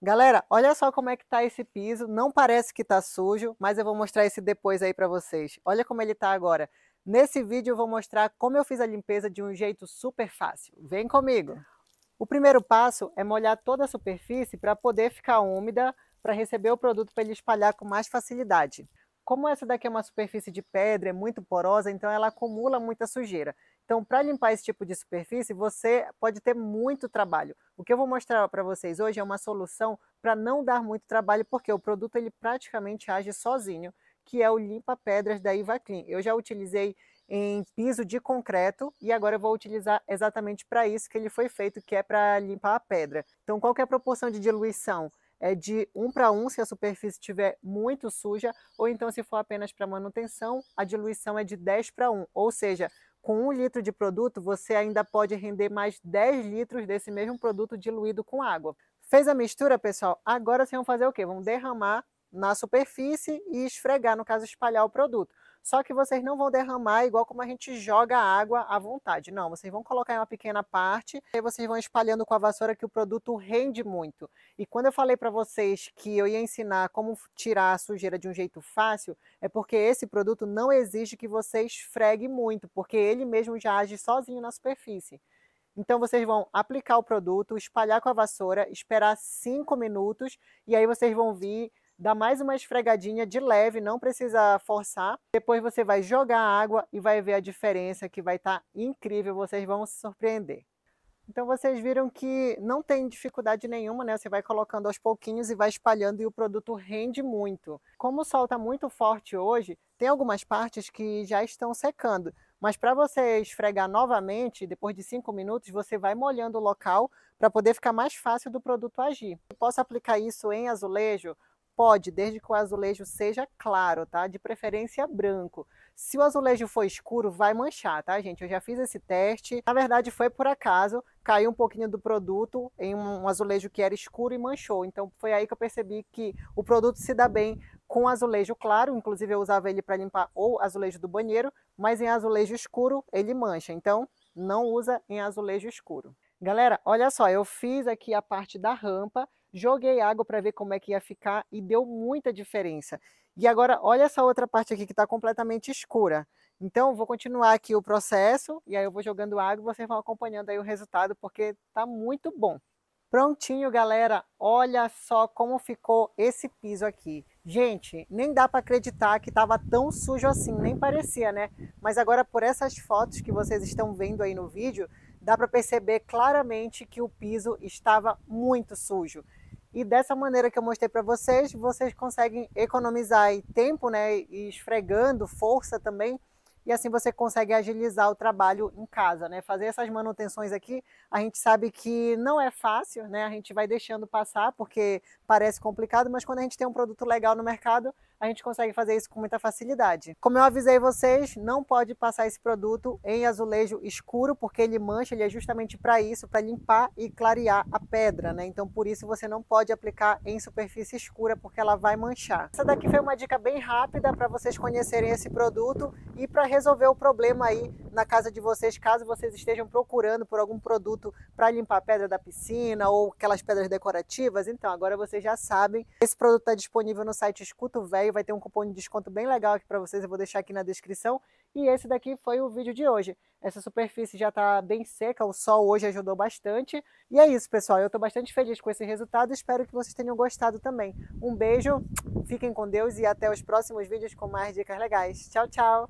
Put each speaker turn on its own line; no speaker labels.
Galera, olha só como é que tá esse piso. Não parece que tá sujo, mas eu vou mostrar esse depois aí para vocês. Olha como ele tá agora. Nesse vídeo eu vou mostrar como eu fiz a limpeza de um jeito super fácil. Vem comigo! O primeiro passo é molhar toda a superfície para poder ficar úmida, para receber o produto para ele espalhar com mais facilidade. Como essa daqui é uma superfície de pedra, é muito porosa, então ela acumula muita sujeira. Então, para limpar esse tipo de superfície, você pode ter muito trabalho. O que eu vou mostrar para vocês hoje é uma solução para não dar muito trabalho, porque o produto ele praticamente age sozinho, que é o limpa-pedras da Iva Clean. Eu já utilizei em piso de concreto e agora eu vou utilizar exatamente para isso que ele foi feito, que é para limpar a pedra. Então, qual é a proporção de diluição? é de 1 um para 1 um, se a superfície estiver muito suja, ou então se for apenas para manutenção, a diluição é de 10 para 1, um, ou seja, com um litro de produto, você ainda pode render mais 10 litros desse mesmo produto diluído com água. Fez a mistura, pessoal? Agora vocês vão fazer o quê? Vão derramar na superfície e esfregar, no caso, espalhar o produto. Só que vocês não vão derramar igual como a gente joga água à vontade. Não, vocês vão colocar em uma pequena parte e vocês vão espalhando com a vassoura que o produto rende muito. E quando eu falei para vocês que eu ia ensinar como tirar a sujeira de um jeito fácil, é porque esse produto não exige que você esfregue muito, porque ele mesmo já age sozinho na superfície. Então vocês vão aplicar o produto, espalhar com a vassoura, esperar 5 minutos e aí vocês vão vir dá mais uma esfregadinha de leve, não precisa forçar. Depois você vai jogar a água e vai ver a diferença que vai estar tá incrível, vocês vão se surpreender. Então vocês viram que não tem dificuldade nenhuma, né? Você vai colocando aos pouquinhos e vai espalhando e o produto rende muito. Como o sol está muito forte hoje, tem algumas partes que já estão secando. Mas para você esfregar novamente, depois de 5 minutos, você vai molhando o local para poder ficar mais fácil do produto agir. Eu posso aplicar isso em azulejo, Pode, desde que o azulejo seja claro, tá? De preferência branco. Se o azulejo for escuro, vai manchar, tá, gente? Eu já fiz esse teste. Na verdade, foi por acaso. Caiu um pouquinho do produto em um azulejo que era escuro e manchou. Então, foi aí que eu percebi que o produto se dá bem com azulejo claro. Inclusive, eu usava ele para limpar ou azulejo do banheiro. Mas em azulejo escuro, ele mancha. Então, não usa em azulejo escuro. Galera, olha só, eu fiz aqui a parte da rampa joguei água para ver como é que ia ficar e deu muita diferença. E agora, olha essa outra parte aqui que está completamente escura. Então, vou continuar aqui o processo e aí eu vou jogando água e vocês vão acompanhando aí o resultado, porque está muito bom. Prontinho, galera. Olha só como ficou esse piso aqui. Gente, nem dá para acreditar que estava tão sujo assim, nem parecia, né? Mas agora, por essas fotos que vocês estão vendo aí no vídeo, dá para perceber claramente que o piso estava muito sujo. E dessa maneira que eu mostrei para vocês, vocês conseguem economizar tempo, né, e esfregando, força também, e assim você consegue agilizar o trabalho em casa, né? Fazer essas manutenções aqui, a gente sabe que não é fácil, né? A gente vai deixando passar porque parece complicado, mas quando a gente tem um produto legal no mercado, a gente consegue fazer isso com muita facilidade. Como eu avisei vocês, não pode passar esse produto em azulejo escuro, porque ele mancha, ele é justamente para isso, para limpar e clarear a pedra, né? Então por isso você não pode aplicar em superfície escura, porque ela vai manchar. Essa daqui foi uma dica bem rápida para vocês conhecerem esse produto e para resolver o problema aí na casa de vocês, caso vocês estejam procurando por algum produto para limpar a pedra da piscina ou aquelas pedras decorativas. Então, agora vocês já sabem. Esse produto está disponível no site Escuto Velho, vai ter um cupom de desconto bem legal aqui para vocês, eu vou deixar aqui na descrição. E esse daqui foi o vídeo de hoje. Essa superfície já está bem seca, o sol hoje ajudou bastante. E é isso, pessoal. Eu estou bastante feliz com esse resultado, espero que vocês tenham gostado também. Um beijo, fiquem com Deus e até os próximos vídeos com mais dicas legais. Tchau, tchau!